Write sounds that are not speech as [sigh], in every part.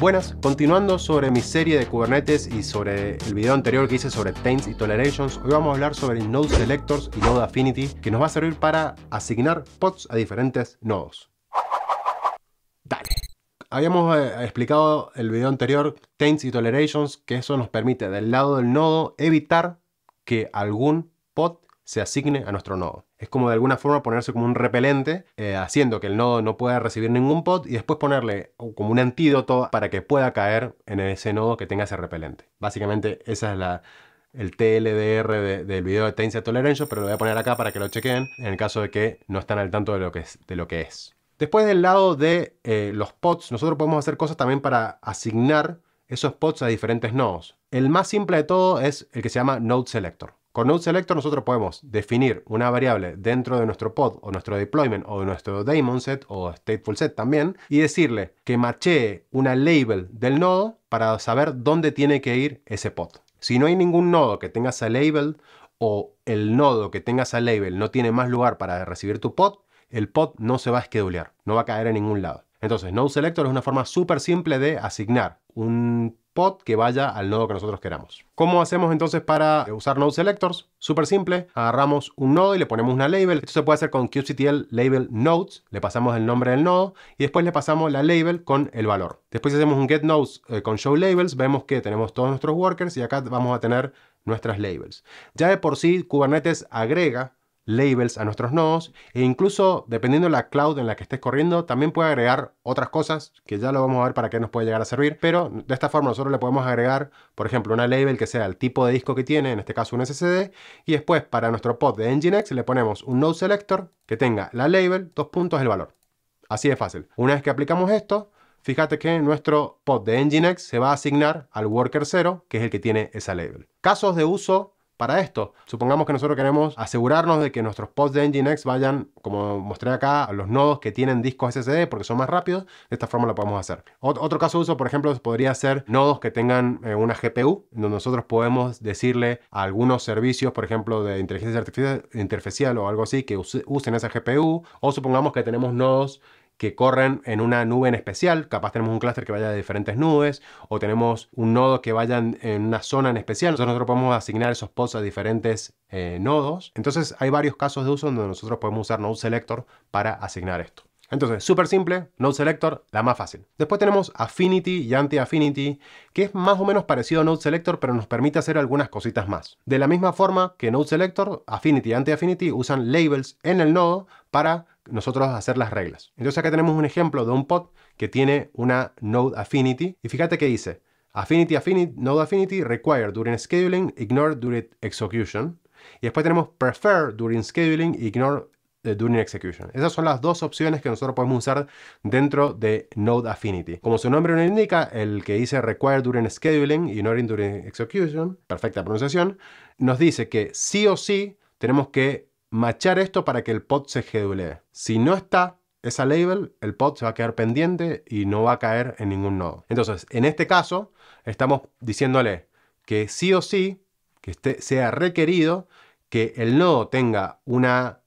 Buenas, continuando sobre mi serie de Kubernetes y sobre el video anterior que hice sobre taints y tolerations, hoy vamos a hablar sobre node selectors y node affinity que nos va a servir para asignar pods a diferentes nodos. Dale. Habíamos eh, explicado el video anterior taints y tolerations que eso nos permite del lado del nodo evitar que algún pod se asigne a nuestro nodo. Es como de alguna forma ponerse como un repelente, eh, haciendo que el nodo no pueda recibir ningún pod y después ponerle como un antídoto para que pueda caer en ese nodo que tenga ese repelente. Básicamente esa es la, el TLDR del video de Tainted tolerance, pero lo voy a poner acá para que lo chequen en el caso de que no están al tanto de lo que es. De lo que es. Después del lado de eh, los pods, nosotros podemos hacer cosas también para asignar esos pods a diferentes nodos. El más simple de todo es el que se llama Node Selector. Con Node selector nosotros podemos definir una variable dentro de nuestro pod o nuestro deployment o de nuestro daemon set o stateful set también y decirle que marche una label del nodo para saber dónde tiene que ir ese pod. Si no hay ningún nodo que tenga esa label o el nodo que tenga esa label no tiene más lugar para recibir tu pod, el pod no se va a esquedulear, no va a caer en ningún lado. Entonces, node selector es una forma súper simple de asignar un pod que vaya al nodo que nosotros queramos. ¿Cómo hacemos entonces para eh, usar node selectors? Súper simple, agarramos un nodo y le ponemos una label. Esto se puede hacer con kubectl label nodes, le pasamos el nombre del nodo y después le pasamos la label con el valor. Después hacemos un get nodes eh, con show labels, vemos que tenemos todos nuestros workers y acá vamos a tener nuestras labels. Ya de por sí Kubernetes agrega labels a nuestros nodos e incluso dependiendo de la cloud en la que estés corriendo también puede agregar otras cosas que ya lo vamos a ver para qué nos puede llegar a servir pero de esta forma nosotros le podemos agregar por ejemplo una label que sea el tipo de disco que tiene en este caso un SSD y después para nuestro pod de Nginx le ponemos un node selector que tenga la label dos puntos el valor así de fácil una vez que aplicamos esto fíjate que nuestro pod de Nginx se va a asignar al worker 0 que es el que tiene esa label casos de uso para esto. Supongamos que nosotros queremos asegurarnos de que nuestros pods de Nginx vayan, como mostré acá, a los nodos que tienen discos SSD porque son más rápidos. De esta forma lo podemos hacer. Otro caso de uso, por ejemplo, podría ser nodos que tengan eh, una GPU, donde nosotros podemos decirle a algunos servicios, por ejemplo, de inteligencia artificial o algo así, que usen esa GPU. O supongamos que tenemos nodos que corren en una nube en especial. Capaz tenemos un clúster que vaya de diferentes nubes o tenemos un nodo que vaya en una zona en especial. Nosotros, podemos asignar esos pods a diferentes eh, nodos. Entonces hay varios casos de uso donde nosotros podemos usar Node Selector para asignar esto. Entonces, súper simple, Node Selector, la más fácil. Después tenemos Affinity y Anti-Affinity, que es más o menos parecido a Node Selector, pero nos permite hacer algunas cositas más. De la misma forma que Node Selector, Affinity y Anti-Affinity usan labels en el nodo para nosotros hacer las reglas. Entonces acá tenemos un ejemplo de un pod que tiene una node affinity y fíjate que dice affinity, affinity, node affinity, require during scheduling, ignore during execution. Y después tenemos prefer during scheduling, ignore eh, during execution. Esas son las dos opciones que nosotros podemos usar dentro de Node Affinity. Como su nombre lo indica, el que dice require during scheduling, ignoring during execution, perfecta pronunciación, nos dice que sí o sí tenemos que machar esto para que el pod se gedulee. Si no está esa label, el pod se va a quedar pendiente y no va a caer en ningún nodo. Entonces, en este caso, estamos diciéndole que sí o sí, que este sea requerido que el nodo tenga una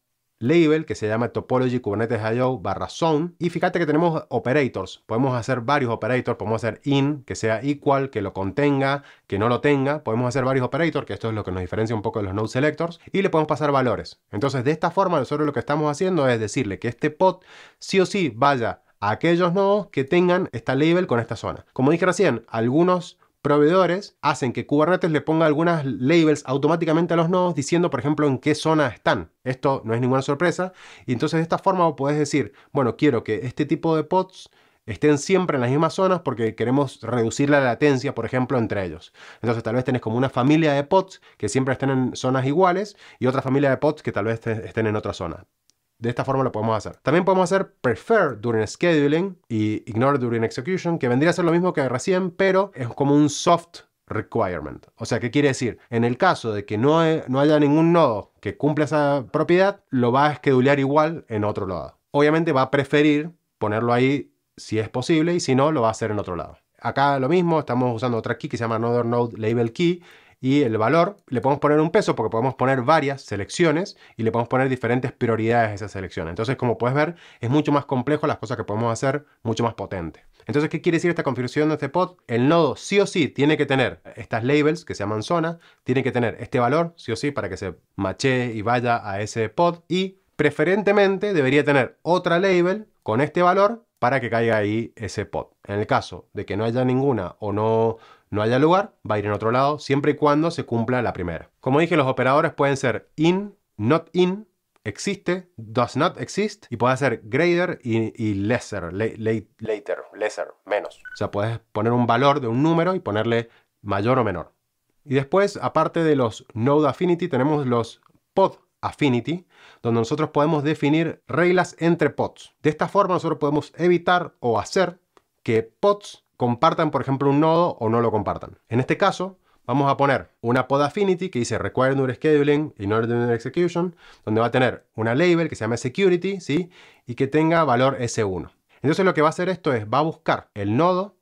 label que se llama topology kubernetes io barra zone y fíjate que tenemos operators podemos hacer varios operators podemos hacer in que sea equal que lo contenga que no lo tenga podemos hacer varios operators que esto es lo que nos diferencia un poco de los node selectors y le podemos pasar valores entonces de esta forma nosotros lo que estamos haciendo es decirle que este pod sí o sí vaya a aquellos nodos que tengan esta label con esta zona como dije recién algunos proveedores hacen que Kubernetes le ponga algunas labels automáticamente a los nodos diciendo, por ejemplo, en qué zona están. Esto no es ninguna sorpresa. Y entonces de esta forma podés decir, bueno, quiero que este tipo de pods estén siempre en las mismas zonas porque queremos reducir la latencia, por ejemplo, entre ellos. Entonces tal vez tenés como una familia de pods que siempre estén en zonas iguales y otra familia de pods que tal vez estén en otra zona. De esta forma lo podemos hacer. También podemos hacer prefer during scheduling y ignore during execution, que vendría a ser lo mismo que recién, pero es como un soft requirement. O sea, ¿qué quiere decir? En el caso de que no, no haya ningún nodo que cumpla esa propiedad, lo va a schedulear igual en otro lado. Obviamente va a preferir ponerlo ahí si es posible y si no, lo va a hacer en otro lado. Acá lo mismo, estamos usando otra key que se llama Another Node Label Key y el valor, le podemos poner un peso porque podemos poner varias selecciones y le podemos poner diferentes prioridades a esa selección. Entonces, como puedes ver, es mucho más complejo las cosas que podemos hacer, mucho más potente. Entonces, ¿qué quiere decir esta configuración de este pod? El nodo sí o sí tiene que tener estas labels que se llaman zona, tiene que tener este valor sí o sí para que se machee y vaya a ese pod y preferentemente debería tener otra label con este valor para que caiga ahí ese pod. En el caso de que no haya ninguna o no no haya lugar, va a ir en otro lado, siempre y cuando se cumpla la primera. Como dije, los operadores pueden ser in, not in, existe, does not exist, y puede ser greater y, lesser, later, lesser, menos. O sea, puedes poner un valor de un número y ponerle mayor o menor. Y después, aparte de los node affinity, tenemos los pod affinity, donde nosotros podemos definir reglas entre pods. De esta forma nosotros podemos evitar o hacer que pods compartan, por ejemplo, un nodo o no lo compartan. En este caso, vamos a poner una pod affinity que dice require new scheduling y not execution, donde va a tener una label que se llama security, ¿sí? Y que tenga valor S1. Entonces lo que va a hacer esto es, va a buscar el nodo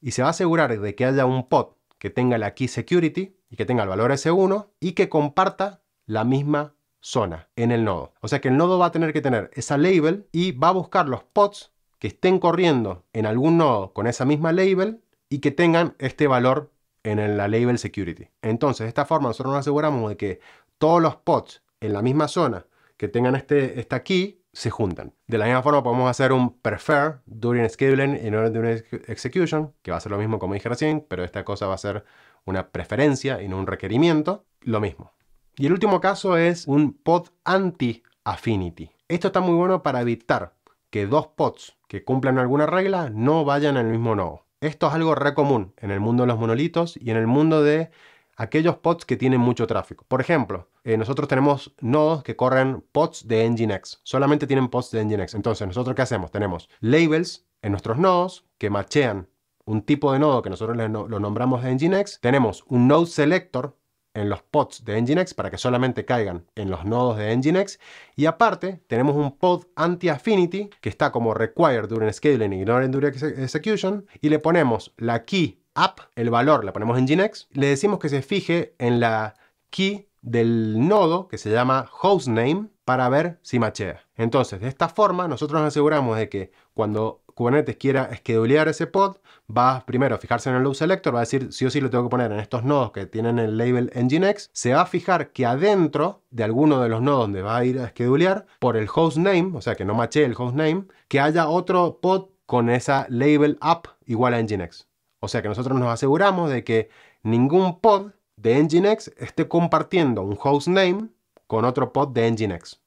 y se va a asegurar de que haya un pod que tenga la key security y que tenga el valor S1 y que comparta la misma zona en el nodo. O sea que el nodo va a tener que tener esa label y va a buscar los pods que estén corriendo en algún nodo con esa misma label y que tengan este valor en la label security. Entonces, de esta forma nosotros nos aseguramos de que todos los pods en la misma zona que tengan este, esta key se juntan. De la misma forma podemos hacer un prefer during scheduling in order during execution, que va a ser lo mismo como dije recién, pero esta cosa va a ser una preferencia y no un requerimiento, lo mismo. Y el último caso es un pod anti affinity. Esto está muy bueno para evitar que dos pods que cumplan alguna regla no vayan al mismo nodo. Esto es algo re común en el mundo de los monolitos y en el mundo de aquellos pods que tienen mucho tráfico. Por ejemplo, eh, nosotros tenemos nodos que corren pods de Nginx. Solamente tienen pods de Nginx. Entonces, ¿nosotros qué hacemos? Tenemos labels en nuestros nodos que machean un tipo de nodo que nosotros lo nombramos de Nginx. Tenemos un node selector en los pods de Nginx para que solamente caigan en los nodos de Nginx. Y aparte, tenemos un pod anti-affinity que está como required during scheduling, ignoring during execution. Y le ponemos la key app, el valor, la ponemos en Nginx. Le decimos que se fije en la key del nodo que se llama hostname para ver si machea. Entonces, de esta forma, nosotros nos aseguramos de que cuando Kubernetes quiera schedulear ese pod, va primero a fijarse en el load selector, va a decir sí o sí lo tengo que poner en estos nodos que tienen el label nginx, se va a fijar que adentro de alguno de los nodos donde va a ir a schedulear, por el hostname, o sea que no mache el hostname, que haya otro pod con esa label app igual a nginx. O sea que nosotros nos aseguramos de que ningún pod de nginx esté compartiendo un hostname con otro pod de nginx.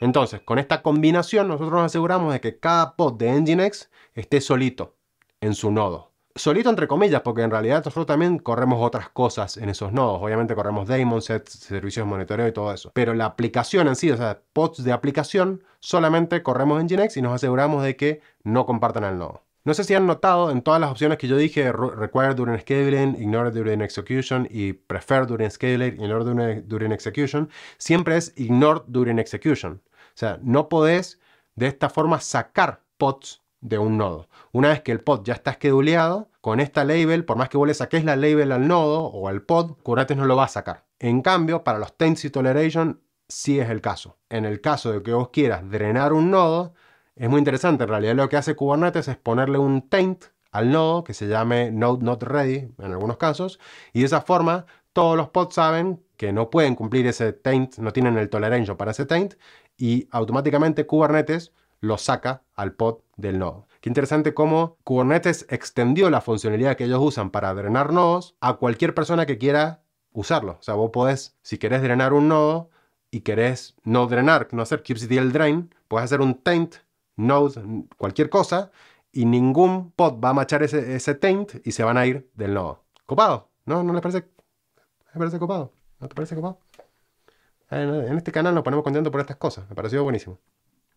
Entonces, con esta combinación, nosotros nos aseguramos de que cada pod de Nginx esté solito en su nodo. Solito entre comillas, porque en realidad nosotros también corremos otras cosas en esos nodos. Obviamente corremos daemon sets, servicios de monitoreo y todo eso. Pero la aplicación en sí, o sea, pods de aplicación, solamente corremos Nginx y nos aseguramos de que no compartan el nodo. No sé si han notado en todas las opciones que yo dije, require during scheduling, ignore during execution y prefer during scheduling, ignore during execution, siempre es ignore during execution. O sea, no podés de esta forma sacar pods de un nodo. Una vez que el pod ya está scheduleado, con esta label, por más que vos le saques la label al nodo o al pod, Kubernetes no lo va a sacar. En cambio, para los y Toleration sí es el caso. En el caso de que vos quieras drenar un nodo, es muy interesante. En realidad lo que hace Kubernetes es ponerle un taint al nodo que se llame node not ready en algunos casos. Y de esa forma todos los pods saben que no pueden cumplir ese taint, no tienen el toleration para ese taint y automáticamente Kubernetes lo saca al pod del nodo. Qué interesante cómo Kubernetes extendió la funcionalidad que ellos usan para drenar nodos a cualquier persona que quiera usarlo. O sea, vos podés, si querés drenar un nodo y querés no drenar, no hacer el drain, podés hacer un taint node, cualquier cosa, y ningún pod va a machar ese, taint y se van a ir del nodo. Copado, ¿no? ¿No les parece? parece copado? ¿No te parece copado? Eh, en este canal nos ponemos contentos por estas cosas. Me pareció buenísimo.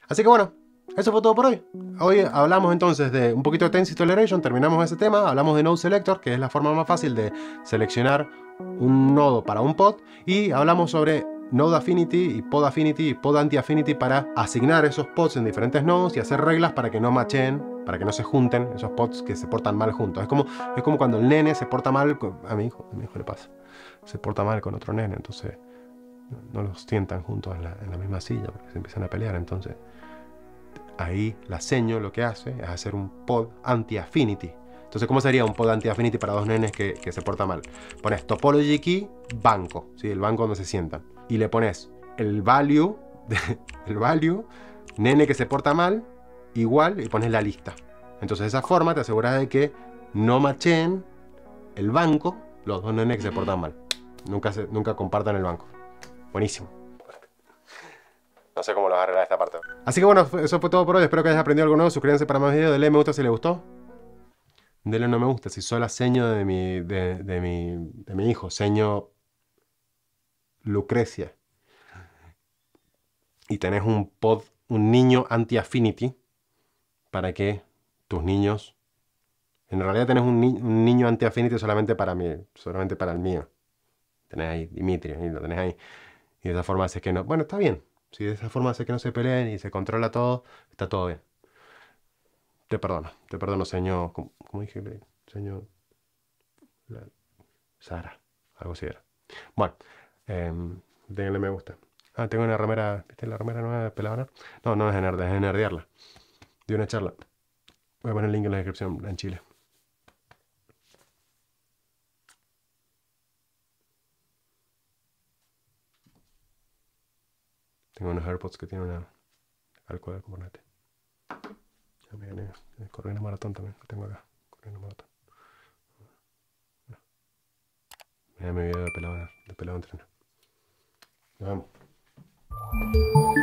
Así que bueno, eso fue todo por hoy. Hoy hablamos entonces de un poquito de Tensor Toleration, terminamos ese tema, hablamos de Node Selector, que es la forma más fácil de seleccionar un nodo para un pod, y hablamos sobre Node Affinity y Pod Affinity y Pod Anti Affinity para asignar esos pods en diferentes nodos y hacer reglas para que no macheen para que no se junten esos pods que se portan mal juntos. Es como, es como cuando el nene se porta mal, con, a, mi hijo, a mi hijo le pasa, se porta mal con otro nene, entonces no los sientan juntos en la, misma silla porque se empiezan a pelear. Entonces, ahí la seño lo que hace es hacer un pod anti-affinity. Entonces, ¿cómo sería un pod anti-affinity para dos nenes que, se portan mal? Pones topology key, banco, ¿sí? el banco donde se sientan. Y le pones el value, [laughs] el value, nene que se porta mal, igual, y pones la lista. Entonces, de esa forma te aseguras de que no machen el banco los dos nenes que se portan mal. Nunca, se, nunca compartan el banco. Buenísimo. No sé cómo lo vas a arreglar esta parte. Así que bueno, eso fue todo por hoy. Espero que hayas aprendido algo nuevo. Suscríbanse para más videos. Dele me gusta si les gustó. Denle no me gusta si solo la seño de mi, de, mi, de mi hijo. Seño Lucrecia. Y tenés un pod, un niño anti-affinity para que tus niños... En realidad tenés un, niño anti-affinity solamente para mí, solamente para el mío. Tenés ahí Dimitri, lo tenés ahí. Y de esa forma hace que no. Bueno, está bien. Si de esa forma hace que no se peleen y se controla todo, está todo bien. Te perdono, te perdono, señor. ¿Cómo, dije? Señor. Sara. Algo así era. Bueno, eh, denle me gusta. Ah, tengo una romera... ¿Viste la romera nueva de pelada? No, no es de es de nerdearla. De una charla. Voy a poner el link en la descripción en Chile. Tengo unos AirPods que tienen una alcohol al componente. Ya me gané. Eh, Corrí maratón también, lo tengo acá. corriendo maratón. ya me mi video de pelado, de pelado entrenar. Nos vemos.